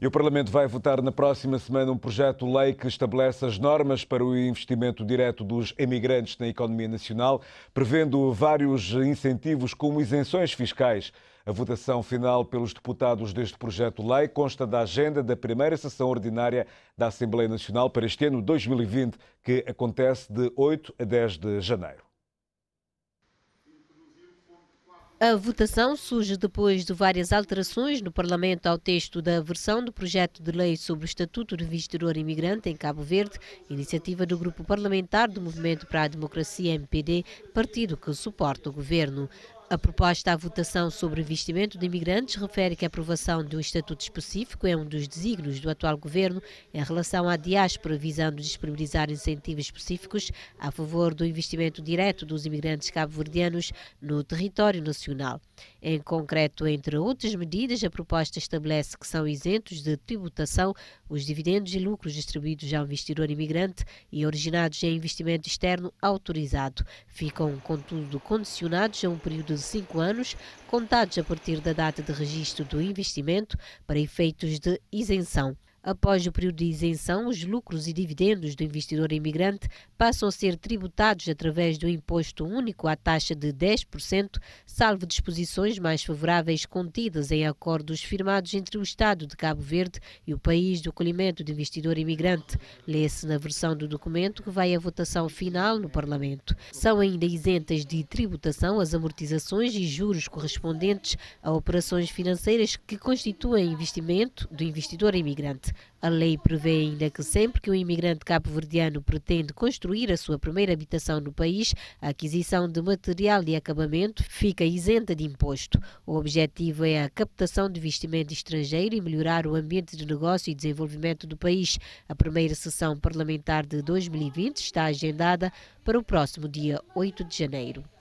E o Parlamento vai votar na próxima semana um projeto-lei que estabelece as normas para o investimento direto dos emigrantes na economia nacional, prevendo vários incentivos como isenções fiscais. A votação final pelos deputados deste projeto-lei consta da agenda da primeira sessão ordinária da Assembleia Nacional para este ano 2020, que acontece de 8 a 10 de janeiro. A votação surge depois de várias alterações no Parlamento ao texto da versão do projeto de lei sobre o Estatuto de Visitador Imigrante em Cabo Verde, iniciativa do Grupo Parlamentar do Movimento para a Democracia MPD, partido que suporta o governo. A proposta à votação sobre investimento de imigrantes refere que a aprovação de um estatuto específico é um dos desígnios do atual governo em relação à diáspora, visando disponibilizar incentivos específicos a favor do investimento direto dos imigrantes cabo-verdianos no território nacional. Em concreto, entre outras medidas, a proposta estabelece que são isentos de tributação os dividendos e lucros distribuídos ao investidor imigrante e originados em investimento externo autorizado. Ficam, contudo, condicionados a um período de cinco anos, contados a partir da data de registro do investimento, para efeitos de isenção. Após o período de isenção, os lucros e dividendos do investidor imigrante passam a ser tributados através do imposto único à taxa de 10%, salvo disposições mais favoráveis contidas em acordos firmados entre o Estado de Cabo Verde e o país do acolhimento do investidor imigrante. Lê-se na versão do documento que vai à votação final no Parlamento. São ainda isentas de tributação as amortizações e juros correspondentes a operações financeiras que constituem investimento do investidor imigrante imigrante. A lei prevê ainda que sempre que um imigrante cabo-verdiano pretende construir a sua primeira habitação no país, a aquisição de material e acabamento fica isenta de imposto. O objetivo é a captação de investimento estrangeiro e melhorar o ambiente de negócio e desenvolvimento do país. A primeira sessão parlamentar de 2020 está agendada para o próximo dia 8 de janeiro.